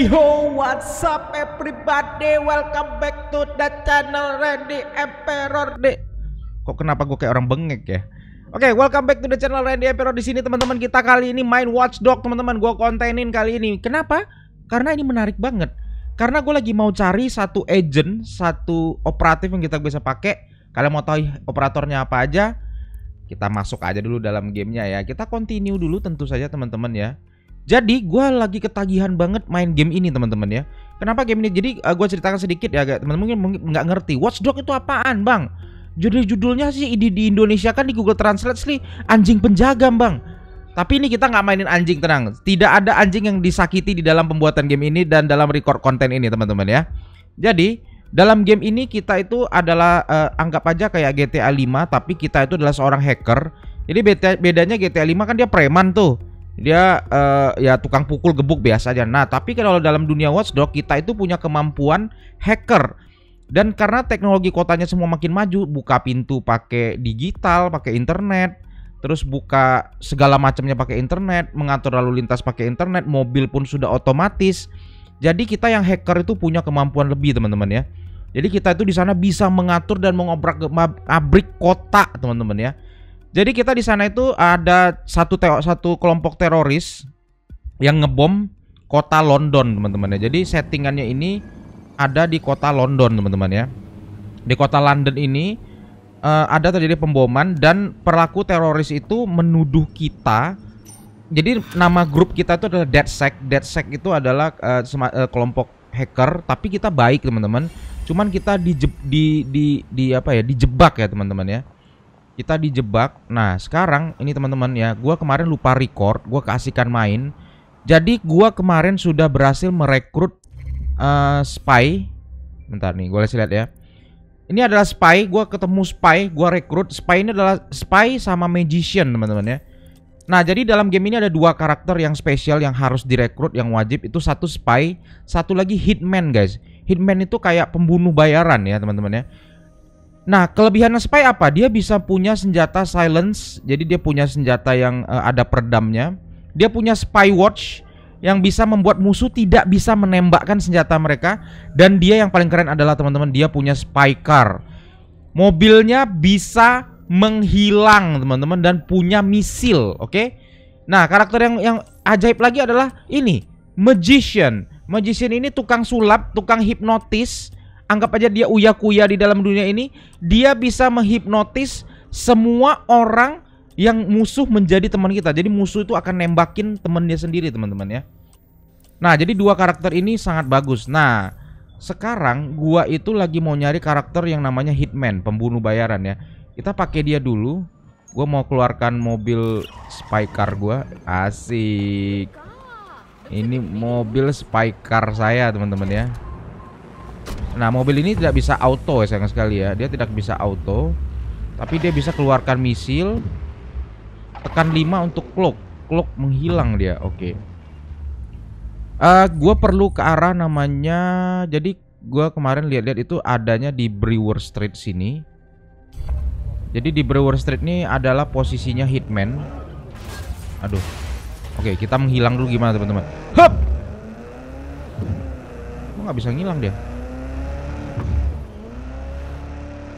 Yo, ho, what's up everybody? Welcome back to the channel Randy Emperor Dek. Kok kenapa gue kayak orang bengek ya? Oke, okay, welcome back to the channel Randy Emperor di sini teman-teman kita kali ini main Watchdog teman-teman. Gue kontenin kali ini. Kenapa? Karena ini menarik banget. Karena gue lagi mau cari satu agent, satu operatif yang kita bisa pakai. Kalian mau tahu operatornya apa aja? Kita masuk aja dulu dalam gamenya ya. Kita continue dulu tentu saja teman-teman ya jadi gue lagi ketagihan banget main game ini teman-teman ya. Kenapa game ini? Jadi uh, eh, gue ceritakan sedikit ya, teman-teman mungkin nggak ngerti. Watchdog itu apaan, bang? Jadi judulnya sih di, di Indonesia kan di Google Translate sih anjing penjaga, bang. Tapi ini kita nggak mainin anjing tenang. Tidak ada anjing yang disakiti di dalam pembuatan game ini dan dalam record konten ini, teman-teman ya. Jadi dalam game ini kita itu adalah uh, anggap aja kayak GTA 5 tapi kita itu adalah seorang hacker. Jadi bedanya GTA 5 kan dia preman tuh dia uh, ya tukang pukul gebuk biasa aja. Nah, tapi kalau dalam dunia Watchdog kita itu punya kemampuan hacker. Dan karena teknologi kotanya semua makin maju, buka pintu pakai digital, pakai internet, terus buka segala macamnya pakai internet, mengatur lalu lintas pakai internet, mobil pun sudah otomatis. Jadi kita yang hacker itu punya kemampuan lebih, teman-teman ya. Jadi kita itu di sana bisa mengatur dan mengobrak abrik kota, teman-teman ya. Jadi kita di sana itu ada satu teo, satu kelompok teroris yang ngebom kota London, teman-teman ya. Jadi settingannya ini ada di kota London, teman-teman ya. Di kota London ini uh, ada terjadi pemboman dan pelaku teroris itu menuduh kita jadi nama grup kita itu adalah DeadSec. DeadSec itu adalah uh, uh, kelompok hacker, tapi kita baik, teman-teman. Cuman kita di di di di apa ya, dijebak ya, teman-teman ya kita dijebak. Nah, sekarang ini teman-teman ya, gua kemarin lupa record, gua keasikan main. Jadi gua kemarin sudah berhasil merekrut uh, spy. Bentar nih, gua lihat ya. Ini adalah spy, gua ketemu spy, gua rekrut. Spy ini adalah spy sama magician, teman-teman ya. Nah, jadi dalam game ini ada dua karakter yang spesial yang harus direkrut yang wajib itu satu spy, satu lagi hitman, guys. Hitman itu kayak pembunuh bayaran ya, teman-teman ya. Nah, kelebihannya Spy apa? Dia bisa punya senjata silence, jadi dia punya senjata yang uh, ada peredamnya. Dia punya Spy Watch yang bisa membuat musuh tidak bisa menembakkan senjata mereka dan dia yang paling keren adalah teman-teman dia punya Spy Car. Mobilnya bisa menghilang, teman-teman dan punya misil, oke? Okay? Nah, karakter yang yang ajaib lagi adalah ini, Magician. Magician ini tukang sulap, tukang hipnotis anggap aja dia uya-kuya di dalam dunia ini, dia bisa menghipnotis semua orang yang musuh menjadi teman kita. Jadi musuh itu akan nembakin teman sendiri, teman-teman ya. Nah, jadi dua karakter ini sangat bagus. Nah, sekarang gua itu lagi mau nyari karakter yang namanya Hitman, pembunuh bayaran ya. Kita pakai dia dulu. Gua mau keluarkan mobil spy car gua. Asik. Ini mobil spy car saya, teman-teman ya. Nah mobil ini tidak bisa auto ya sayang sekali ya Dia tidak bisa auto Tapi dia bisa keluarkan misil Tekan 5 untuk clock Clock menghilang dia Oke okay. uh, eh, Gue perlu ke arah namanya Jadi gue kemarin lihat-lihat itu adanya di Brewer Street sini Jadi di Brewer Street ini adalah posisinya Hitman Aduh Oke okay, kita menghilang dulu gimana teman-teman Hup Gue gak bisa ngilang dia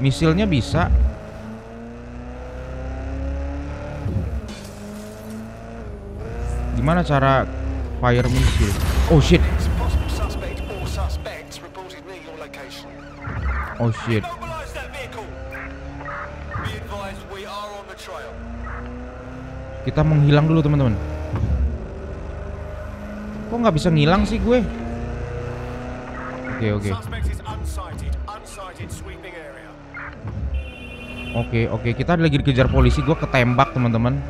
Misilnya bisa Gimana cara Fire misil Oh shit Oh shit Kita menghilang dulu teman-teman Kok nggak bisa ngilang sih gue Oke okay, oke okay. Oke, oke. Kita lagi dikejar polisi. Gue ketembak, teman-teman.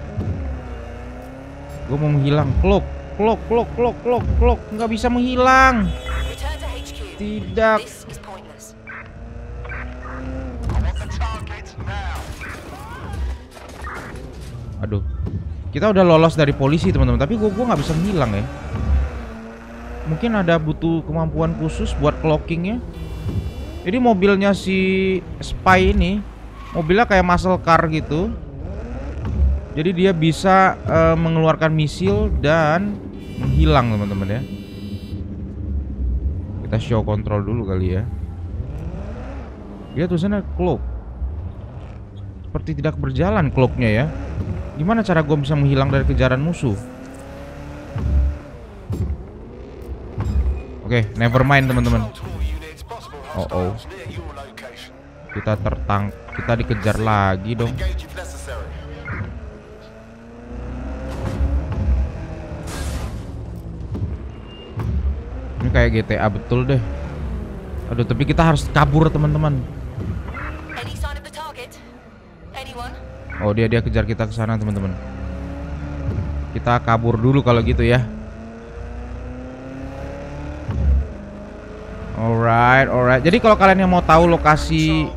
Gue mau menghilang. Klok, klok, klok, klok, klok, klok. Nggak bisa menghilang. Tidak. Aduh. Kita udah lolos dari polisi, teman-teman. Tapi gue gue nggak bisa menghilang ya. Mungkin ada butuh kemampuan khusus buat clockingnya. Jadi mobilnya si spy ini mobilnya kayak muscle car gitu jadi dia bisa uh, mengeluarkan misil dan menghilang teman-teman ya kita show control dulu kali ya dia tuh sana cloak seperti tidak berjalan cloaknya ya gimana cara gue bisa menghilang dari kejaran musuh oke okay, never mind teman-teman oh oh kita tertangkap kita dikejar lagi dong. Ini kayak GTA betul deh. Aduh, tapi kita harus kabur, teman-teman. Oh, dia dia kejar kita ke sana, teman-teman. Kita kabur dulu kalau gitu ya. Alright, alright. Jadi kalau kalian yang mau tahu lokasi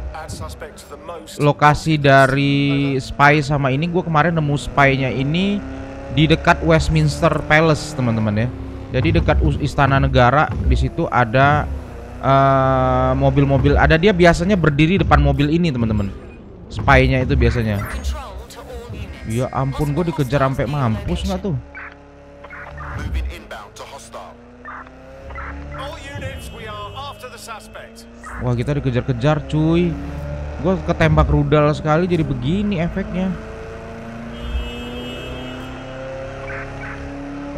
lokasi dari spy sama ini gue kemarin nemu spy-nya ini di dekat Westminster Palace teman-teman ya jadi dekat istana negara di situ ada eh, mobil-mobil uh, ada dia biasanya berdiri depan mobil ini teman-teman spy-nya itu biasanya ya ampun gue dikejar sampai mampus nggak tuh Wah kita dikejar-kejar cuy gue ketembak rudal sekali jadi begini efeknya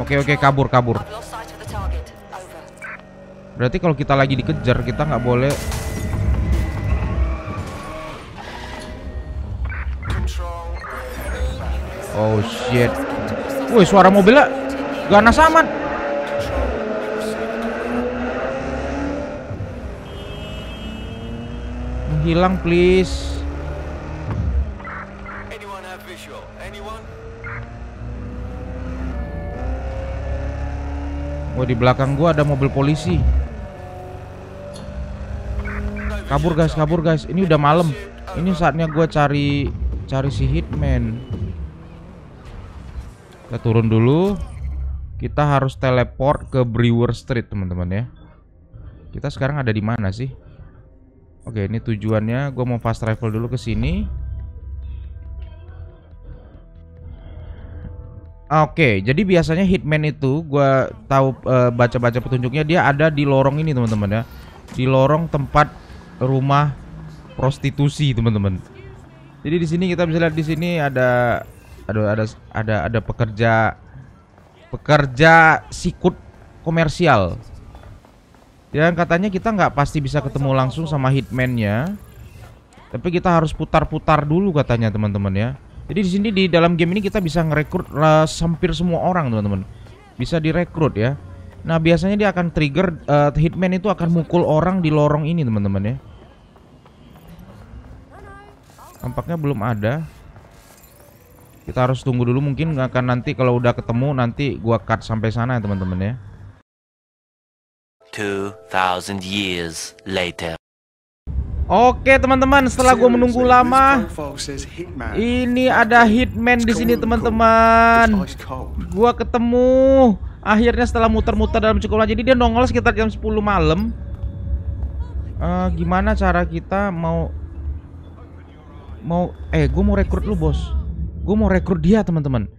oke oke kabur kabur berarti kalau kita lagi dikejar kita nggak boleh oh shit woi suara mobilnya ganas amat hilang please Wah oh, di belakang gua ada mobil polisi Kabur guys kabur guys Ini udah malam Ini saatnya gua cari Cari si hitman Kita turun dulu Kita harus teleport ke Brewer Street teman-teman ya Kita sekarang ada di mana sih Oke, ini tujuannya gue mau fast travel dulu ke sini. Oke, jadi biasanya Hitman itu gue tahu eh, baca-baca petunjuknya dia ada di lorong ini teman-teman ya, di lorong tempat rumah prostitusi teman-teman. Jadi di sini kita bisa lihat di sini ada ada ada ada ada pekerja pekerja sikut komersial dan katanya kita nggak pasti bisa ketemu langsung sama hitman-nya. Tapi kita harus putar-putar dulu katanya teman-teman ya. Jadi di sini di dalam game ini kita bisa ngerekrut uh, semua orang teman-teman. Bisa direkrut ya. Nah biasanya dia akan trigger uh, hitman itu akan mukul orang di lorong ini teman-teman ya. Tampaknya belum ada. Kita harus tunggu dulu mungkin akan nanti kalau udah ketemu nanti gua cut sampai sana ya teman-teman ya. 2000 years later. Oke teman-teman, setelah gue menunggu lama, ini ada hitman di sini teman-teman. Gue ketemu, akhirnya setelah muter-muter dalam cukup lama, jadi dia nongol sekitar jam 10 malam. Uh, gimana cara kita mau mau eh gue mau rekrut lu bos, gue mau rekrut dia teman-teman.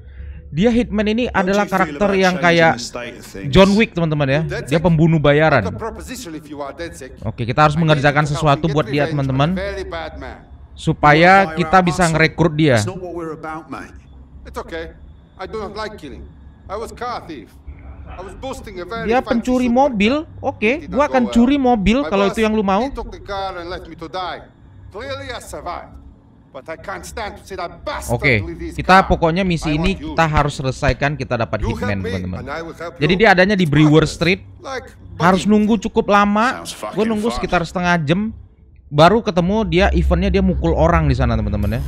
Dia Hitman ini adalah karakter yang kayak John Wick teman-teman ya. Dia pembunuh bayaran. Oke, kita harus mengerjakan sesuatu buat dia teman-teman. Supaya kita bisa ngerekrut dia. Dia pencuri mobil. Oke, okay, gua akan curi mobil kalau itu yang lu mau. Oke, kita pokoknya misi ini kita harus selesaikan kita dapat Hitman teman-teman. Jadi dia adanya di Brewer Street. Harus nunggu cukup lama. Gue nunggu sekitar setengah jam. Baru ketemu dia eventnya dia mukul orang di sana teman-teman ya.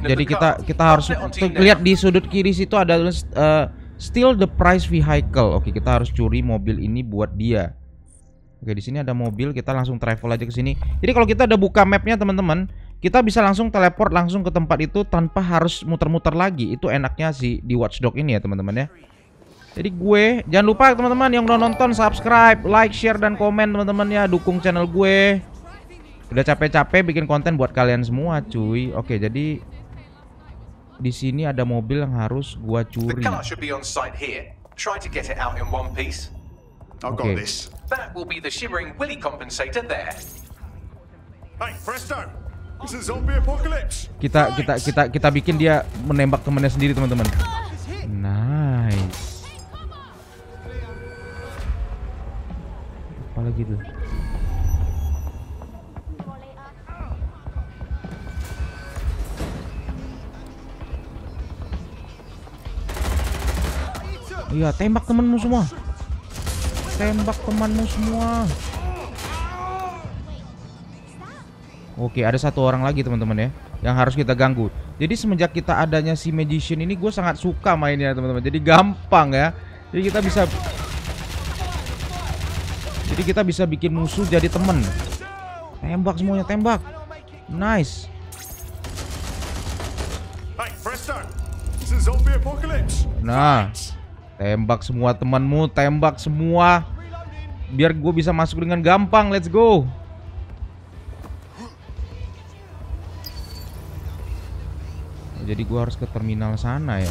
Jadi kita kita harus lihat di sudut kiri situ ada uh, eh, steal the price vehicle. Oke, kita harus curi mobil ini buat dia. Oke, di sini ada mobil, kita langsung travel aja ke sini. Jadi kalau kita udah buka mapnya teman-teman, kita bisa langsung teleport langsung ke tempat itu tanpa harus muter-muter lagi. Itu enaknya sih di Watchdog ini ya teman-teman ya. Jadi gue, jangan lupa teman-teman yang udah nonton subscribe, like, share, dan komen teman-teman ya. Dukung channel gue. Udah capek-capek bikin konten buat kalian semua cuy. Oke, jadi di sini ada mobil yang harus gue curi. The car I've okay. got this. That will be the shimmering Willy compensator there. Hey, presto! It's a zombie apocalypse! Kita, kita, kita, kita bikin dia menembak temannya sendiri, teman-teman. Nice. Apalagi tuh? Iya, tembak temenmu semua tembak temanmu semua. Oke, ada satu orang lagi teman-teman ya yang harus kita ganggu. Jadi semenjak kita adanya si magician ini gue sangat suka mainnya teman-teman. Jadi gampang ya. Jadi kita bisa Jadi kita bisa bikin musuh jadi temen Tembak semuanya, tembak Nice Nah Tembak semua temanmu, tembak semua. Biar gue bisa masuk dengan gampang, let's go. jadi gue harus ke terminal sana ya.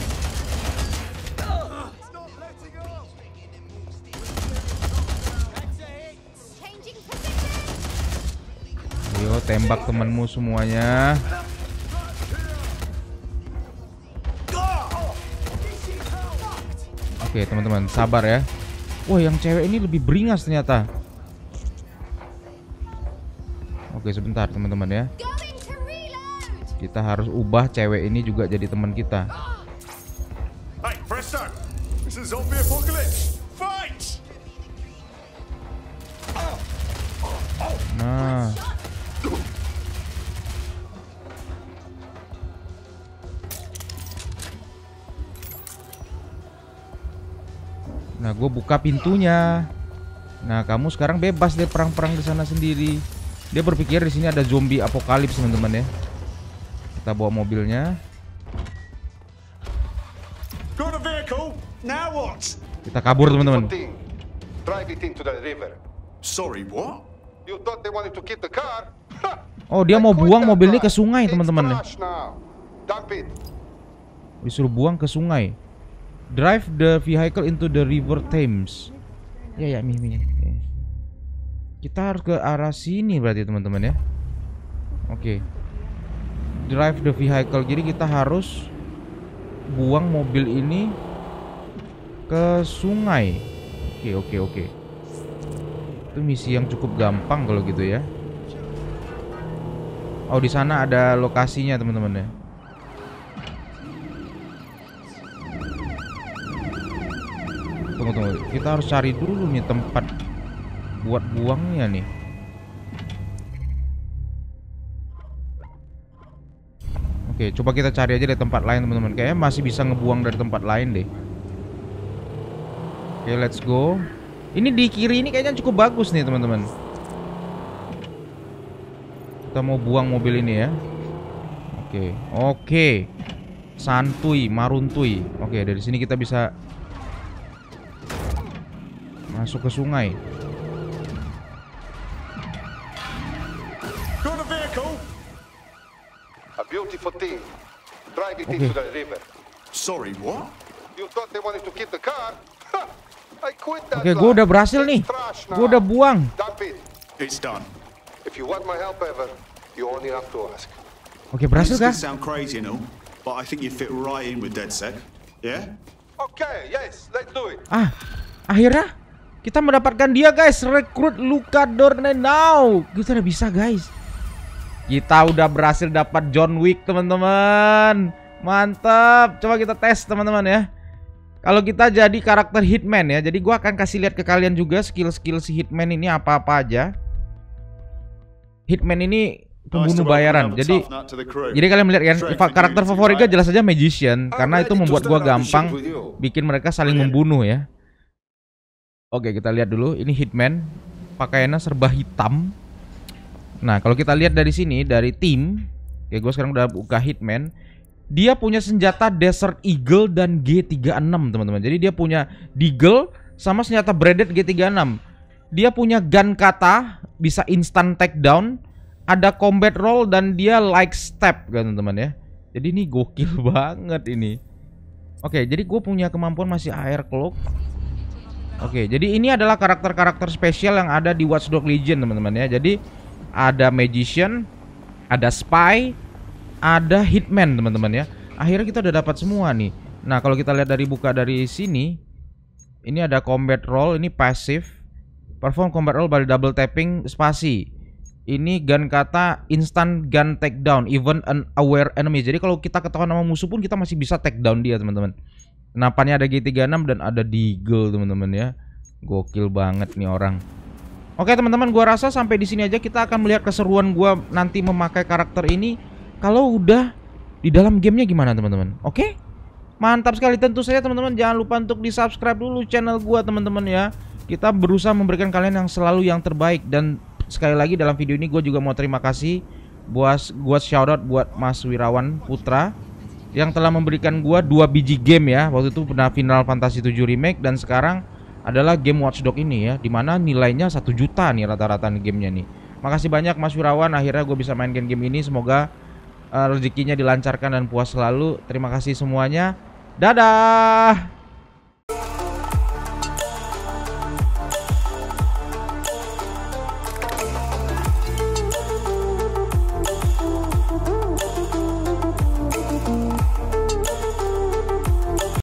yo tembak temanmu semuanya. Oke teman-teman sabar ya Wah yang cewek ini lebih beringas ternyata Oke sebentar teman-teman ya Kita harus ubah cewek ini juga jadi teman kita gue buka pintunya nah kamu sekarang bebas deh perang-perang di sana sendiri dia berpikir di sini ada zombie apokalips teman-teman ya kita bawa mobilnya kita kabur teman-teman Oh dia mau buang mobilnya ke sungai teman-teman ya. Disuruh buang ke sungai. Drive the vehicle into the river Thames. Ya ya mi mi. Kita harus ke arah sini berarti teman-teman ya. Oke. Drive the vehicle. Jadi kita harus buang mobil ini ke sungai. Oke oke oke. Itu misi yang cukup gampang kalau gitu ya. Oh di sana ada lokasinya teman-teman ya. tunggu tunggu kita harus cari dulu nih tempat buat buangnya nih oke coba kita cari aja deh tempat lain teman-teman kayaknya masih bisa ngebuang dari tempat lain deh oke let's go ini di kiri ini kayaknya cukup bagus nih teman-teman kita mau buang mobil ini ya oke oke santuy maruntui oke dari sini kita bisa Masuk ke sungai. Okay. Oke, okay, gue udah berhasil nih. Gue udah buang. Oke, okay, berhasil kan? Ah, akhirnya kita mendapatkan dia guys, rekrut Luka Dorne now. Kita udah bisa guys. Kita udah berhasil dapat John Wick teman-teman. Mantap. Coba kita tes teman-teman ya. Kalau kita jadi karakter Hitman ya. Jadi gua akan kasih lihat ke kalian juga skill-skill si Hitman ini apa-apa aja. Hitman ini pembunuh bayaran. Jadi jadi kalian melihat kan karakter favorit gue jelas saja magician karena itu membuat gue gampang bikin mereka saling membunuh ya. Oke, kita lihat dulu. Ini Hitman. Pakaiannya serba hitam. Nah, kalau kita lihat dari sini, dari tim. Oke, gue sekarang udah buka Hitman. Dia punya senjata Desert Eagle dan G36, teman-teman. Jadi dia punya Deagle sama senjata Breaded G36. Dia punya gun kata, bisa instant takedown. Ada combat roll dan dia like step, kan teman-teman ya. Jadi ini gokil banget ini. Oke, jadi gue punya kemampuan masih air cloak. Oke, jadi ini adalah karakter-karakter spesial yang ada di Watch Dogs Legion, teman-teman ya. Jadi ada magician, ada spy, ada hitman, teman-teman ya. Akhirnya kita udah dapat semua nih. Nah, kalau kita lihat dari buka dari sini, ini ada combat roll, ini pasif. Perform combat roll by double tapping spasi. Ini gun kata instant gun takedown even an aware enemy. Jadi kalau kita ketahuan nama musuh pun kita masih bisa takedown dia, teman-teman. Kenapanya ada G36 dan ada Deagle teman-teman ya. Gokil banget nih orang. Oke teman-teman, gua rasa sampai di sini aja kita akan melihat keseruan gua nanti memakai karakter ini. Kalau udah di dalam gamenya gimana teman-teman? Oke? Mantap sekali tentu saja teman-teman. Jangan lupa untuk di subscribe dulu channel gua teman-teman ya. Kita berusaha memberikan kalian yang selalu yang terbaik dan sekali lagi dalam video ini gue juga mau terima kasih buat gue shoutout buat Mas Wirawan Putra yang telah memberikan gua dua biji game ya. Waktu itu pernah Final Fantasy 7 Remake dan sekarang adalah game Watchdog ini ya, dimana nilainya satu juta nih rata-rata nih gamenya nih. Makasih banyak Mas Wirawan, akhirnya gue bisa main game-game ini. Semoga uh, rezekinya dilancarkan dan puas selalu. Terima kasih semuanya. Dadah.